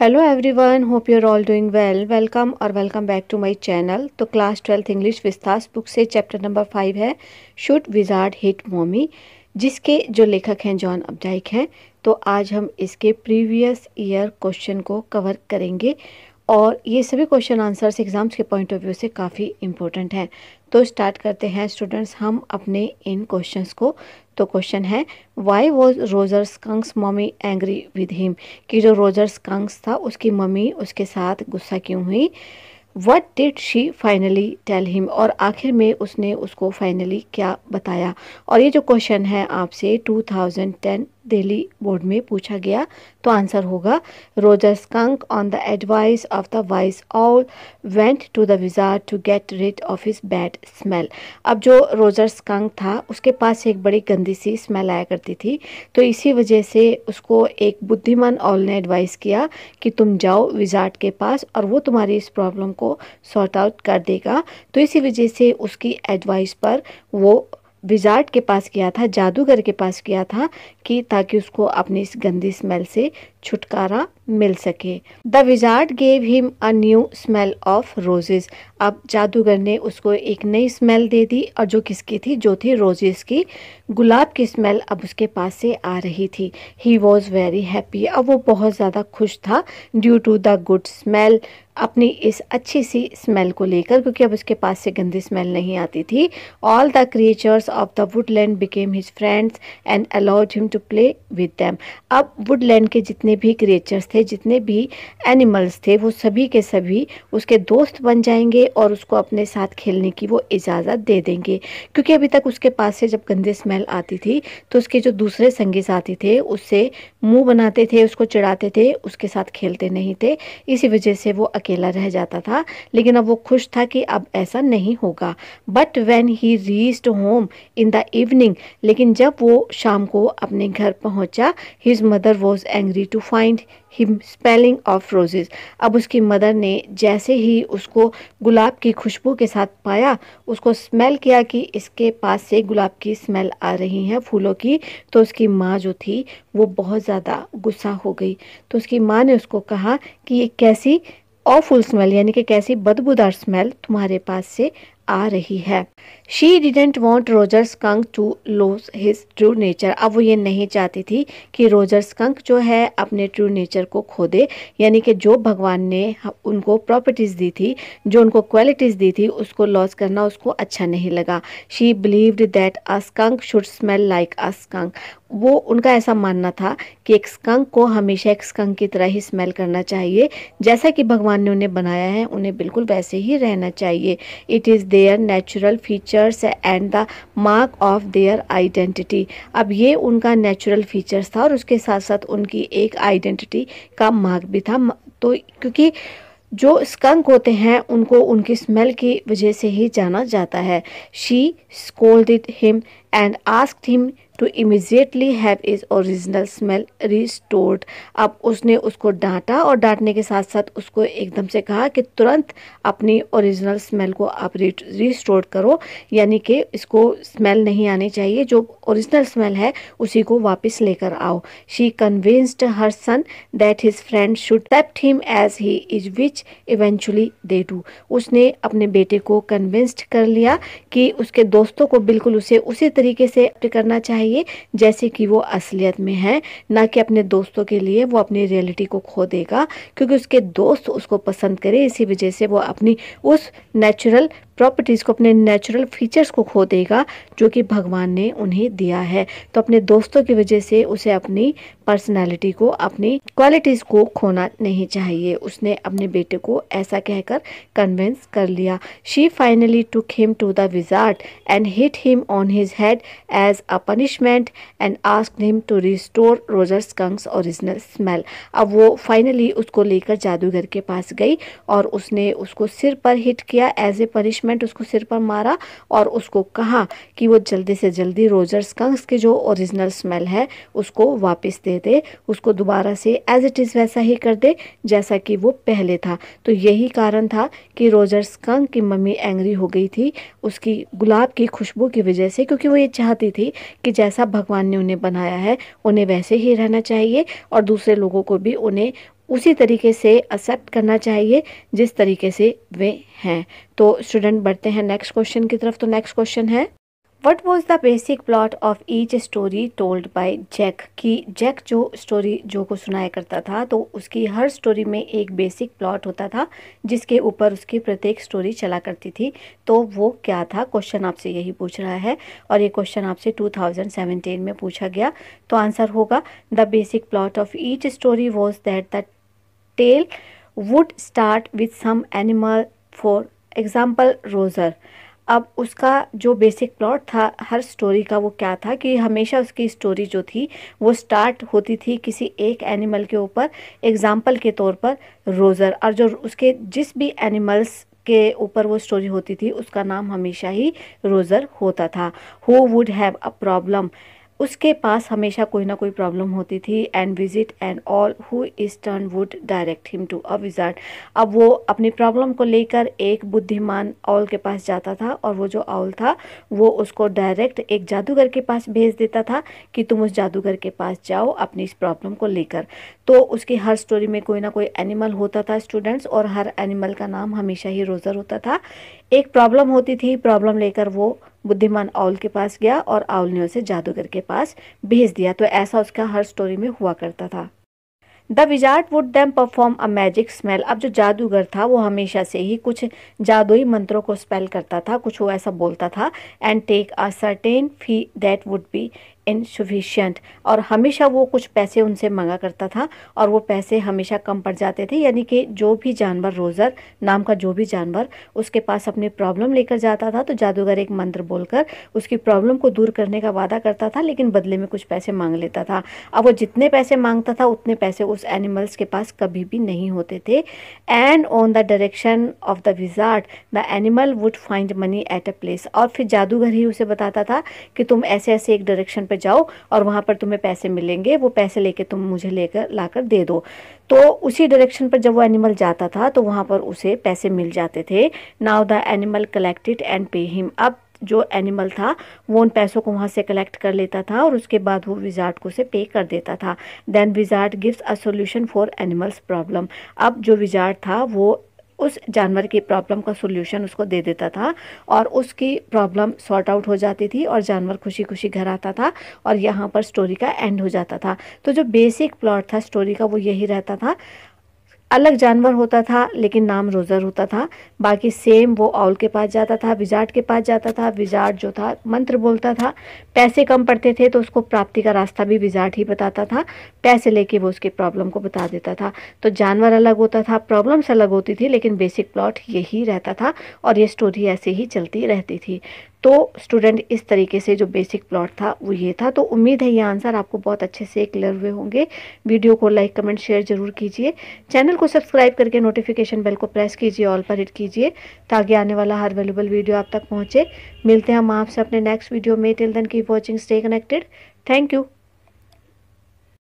hello everyone hope you are all doing well welcome और welcome back to my channel तो class twelfth English Vistas book से chapter number five है should wizard hit mommy जिसके जो लेखक हैं John अब्जाइक हैं तो आज हम इसके प्रीवियस ईयर क्वेश्चन को कवर करेंगे और ये सभी क्वेश्चन आंसर्स एग्ज़ाम्स के पॉइंट ऑफ व्यू से काफ़ी इम्पोर्टेंट हैं तो स्टार्ट करते हैं स्टूडेंट्स हम अपने इन क्वेश्चंस को तो क्वेश्चन है why was Roger skunk's mummy angry with him कि जो रोजर्स कंक्स था उसकी मम्मी उसके साथ गुस्सा क्यों हुई what did she finally tell him और आखिर में उसने उसको फाइनली क्या बताया और ये जो क्वेश्चन है आपसे 2010 दिल्ली बोर्ड में पूछा गया तो आंसर होगा Roger skunk on the advice of the wise owl went to the wizard to get rid of his bad smell अब जो रोजर स्कंक था उसके पास एक बड़ी गंदी सी स्मेल आया करती थी तो इसी वजह से उसको एक बुद्धिमान ऑल ने एडवाइस किया कि तुम जाओ विजार्ड के पास और वो तुम्हारी इस प्रॉब्लम को सॉर्ट आउट कर देगा तो इसी वजह से उसकी एडवाइस पर वो विजार्ड के पास गया था जादूगर के पास गया था की ताकि उसको अपनी इस गंदी स्मेल से छुटकारा मिल सके the wizard gave him a new smell of roses अब जादूगर ने उसको एक नई स्मेल दे दी और जो किसकी थी जो थी रोजेज की गुलाब की स्मेल अब उसके पास से आ रही थी ही वॉज वेरी हैप्पी अब वो बहुत ज़्यादा खुश था due to the good smell अपनी इस अच्छी सी स्मेल को लेकर क्योंकि अब उसके पास से गंदी स्मेल नहीं आती थी all the creatures of the woodland became his friends and allowed him to play with them अब वुडलैंड के जितने भी क्रिएचर्स थे जितने भी एनिमल्स थे वो सभी के सभी उसके दोस्त बन जाएंगे और उसको अपने साथ खेलने की वो इजाज़त दे देंगे क्योंकि अभी तक उसके पास से जब गंदे स्मेल आती थी तो उसके जो दूसरे संगी साथी थे उससे मुंह बनाते थे उसको चिढ़ाते थे उसके साथ खेलते नहीं थे इसी वजह से वो अकेला रह जाता था लेकिन अब वो खुश था कि अब ऐसा नहीं होगा but when he reached home in the evening लेकिन जब वो शाम को अपने अपने घर पहुंचा his mother was angry to find him smelling of roses अब उसकी मदर ने जैसे ही उसको गुलाब की खुशबू के साथ पाया उसको स्मेल किया कि इसके पास से गुलाब की स्मेल आ रही है फूलों की तो उसकी माँ जो थी वो बहुत ज़्यादा गुस्सा हो गई तो उसकी माँ ने उसको कहा कि ये कैसी ऑफुल स्मेल यानी कि कैसी बदबूदार स्मेल तुम्हारे पास से आ रही है she didn't want Roger skunk to lose his true nature अब वो ये नहीं चाहती थी कि रोजर्स कंक जो है अपने ट्रू नेचर को खो दे यानी कि जो भगवान ने उनको प्रॉपर्टीज़ दी थी जो उनको क्वालिटीज़ दी थी उसको लॉस करना उसको अच्छा नहीं लगा she believed that a skunk should smell like a skunk वो उनका ऐसा मानना था कि एक स्कंक को हमेशा एक स्कंक की तरह ही स्मेल करना चाहिए जैसा कि भगवान ने उन्हें बनाया है उन्हें बिल्कुल वैसे ही रहना चाहिए it is their natural features and the mark of their identity अब ये उनका नेचुरल फीचर्स था और उसके साथ साथ उनकी एक आइडेंटिटी का मार्क भी था तो क्योंकि जो स्कंक होते हैं उनको उनकी स्मेल की वजह से ही जाना जाता है she scolded him and asked him to immediately have his original smell restored अब उसने उसको डांटा और डांटने के साथ साथ उसको एकदम से कहा कि तुरंत अपनी ओरिजिनल स्मेल को आप रिस्टोर करो यानी कि इसको स्मेल नहीं आनी चाहिए जो ओरिजिनल स्मेल है उसी को वापस लेकर आओ she convinced her son that his friend should accept him as he is which eventually they do उसने अपने बेटे को कन्विंस्ड कर लिया कि उसके दोस्तों को बिल्कुल उसे उसी तरीके से करना चाहिए चाहिए जैसे कि वो असलियत में है ना कि अपने दोस्तों के लिए वो अपनी रियलिटी को खो देगा क्योंकि उसके दोस्त उसको पसंद करे इसी वजह से वो अपनी उस नेचुरल प्रॉपर्टीज़ को अपने नेचुरल फीचर्स को खो देगा जो कि भगवान ने उन्हें दिया है तो अपने दोस्तों की वजह से उसे अपनी पर्सनालिटी को अपनी क्वालिटीज़ को खोना नहीं चाहिए उसने अपने बेटे को ऐसा कहकर कन्विंस कर लिया she finally took him to the wizard and hit him on his head as a punishment and ask him to restore Roger skunk's original smell अब वो फाइनली उसको लेकर जादूगर के पास गई और उसने उसको सिर पर हिट किया एज ए पनिशमेंट पनिशमेंट उसको सिर पर मारा और उसको कहा कि वो जल्दी से जल्दी रोजर्स स्कंक्स की जो ओरिजिनल स्मेल है उसको वापस दे दे उसको दोबारा से एज इट इज़ वैसा ही कर दे जैसा कि वो पहले था तो यही कारण था कि रोजर्स कंग की मम्मी एंग्री हो गई थी उसकी गुलाब की खुशबू की वजह से क्योंकि वो ये चाहती थी कि जैसा भगवान ने उन्हें बनाया है उन्हें वैसे ही रहना चाहिए और दूसरे लोगों को भी उन्हें उसी तरीके से एक्सेप्ट करना चाहिए जिस तरीके से वे हैं तो स्टूडेंट बढ़ते हैं नेक्स्ट क्वेश्चन की तरफ तो नेक्स्ट क्वेश्चन है what was the basic plot of each story told by Jack कि जैक जो स्टोरी जो को सुनाया करता था तो उसकी हर स्टोरी में एक बेसिक प्लॉट होता था जिसके ऊपर उसकी प्रत्येक स्टोरी चला करती थी तो वो क्या था क्वेश्चन आपसे यही पूछ रहा है और ये क्वेश्चन आपसे 2017 में पूछा गया तो आंसर होगा the basic plot of each story was that the tale would start with some animal for example roser अब उसका जो बेसिक प्लॉट था हर स्टोरी का वो क्या था कि हमेशा उसकी स्टोरी जो थी वो स्टार्ट होती थी किसी एक एनिमल के ऊपर एग्जाम्पल के तौर पर रोज़र और जो उसके जिस भी एनिमल्स के ऊपर वो स्टोरी होती थी उसका नाम हमेशा ही रोज़र होता था who would have a problem उसके पास हमेशा कोई ना कोई प्रॉब्लम होती थी and visit and owl who is turn would direct him to a wizard अब वो अपनी प्रॉब्लम को लेकर एक बुद्धिमान ऑल के पास जाता था और वो जो ऑल था वो उसको डायरेक्ट एक जादूगर के पास भेज देता था कि तुम उस जादूगर के पास जाओ अपनी इस प्रॉब्लम को लेकर तो उसकी हर स्टोरी में कोई ना कोई एनिमल होता था स्टूडेंट्स और हर एनिमल का नाम हमेशा ही रोज़र होता था एक प्रॉब्लम होती थी प्रॉब्लम लेकर वो बुद्धिमान आउल के पास गया और आउल ने उसे जादूगर के पास भेज दिया तो ऐसा उसका हर स्टोरी में हुआ करता था the wizard would then perform a magic smell अब जो जादूगर था वो हमेशा से ही कुछ जादुई मंत्रों को स्पेल करता था कुछ वो ऐसा बोलता था and take a certain fee that would be insufficient और हमेशा वो कुछ पैसे उनसे मंगा करता था और वो पैसे हमेशा कम पड़ जाते थे यानी कि जो भी जानवर रोज़र नाम का जो भी जानवर उसके पास अपनी प्रॉब्लम लेकर जाता था तो जादूगर एक मंत्र बोलकर उसकी प्रॉब्लम को दूर करने का वादा करता था लेकिन बदले में कुछ पैसे मांग लेता था अब वो जितने पैसे मांगता था उतने पैसे उस एनिमल्स के पास कभी भी नहीं होते थे and on the direction of the wizard the animal would find money at a place और फिर जादूगर ही उसे बताता था कि तुम ऐसे ऐसे एक डायरेक्शन पर पर जाओ और वहाँ पर तुम्हें पैसे मिलेंगे वो पैसे लेके तुम मुझे लेकर लाकर दे दो तो उसी डायरेक्शन पर जब वो एनिमल जाता था तो वहाँ पर उसे पैसे मिल जाते थे now the animal collected and pay him अब जो एनिमल था वो उन पैसों को वहाँ से कलेक्ट कर लेता था और उसके बाद वो विजार्ड को उसे पे कर देता था then wizard gives a solution for animal's problem अब जो विजार्ड था वो उस जानवर की प्रॉब्लम का सोल्यूशन उसको दे देता था और उसकी प्रॉब्लम सॉर्ट आउट हो जाती थी और जानवर खुशी खुशी घर आता था और यहाँ पर स्टोरी का एंड हो जाता था तो जो बेसिक प्लॉट था स्टोरी का वो यही रहता था अलग जानवर होता था लेकिन नाम रोज़र होता था बाकी सेम वो आउल के पास जाता था विजाट के पास जाता था विजाट जो था मंत्र बोलता था पैसे कम पड़ते थे तो उसको प्राप्ति का रास्ता भी विजाट ही बताता था पैसे लेके वो उसकी प्रॉब्लम को बता देता था तो जानवर अलग होता था प्रॉब्लम्स अलग होती थी लेकिन बेसिक प्लॉट यही रहता था और ये स्टोरी ऐसे ही चलती रहती थी तो स्टूडेंट इस तरीके से जो बेसिक प्लॉट था वो ये था तो उम्मीद है ये आंसर आपको बहुत अच्छे से क्लियर हुए होंगे वीडियो को लाइक कमेंट शेयर जरूर कीजिए चैनल को सब्सक्राइब करके नोटिफिकेशन बेल को प्रेस कीजिए ऑल पर हिट कीजिए ताकि आने वाला हर अवेलेबल वीडियो आप तक पहुँचे मिलते हैं हम आपसे अपने नेक्स्ट वीडियो में till then keep watching stay connected thank you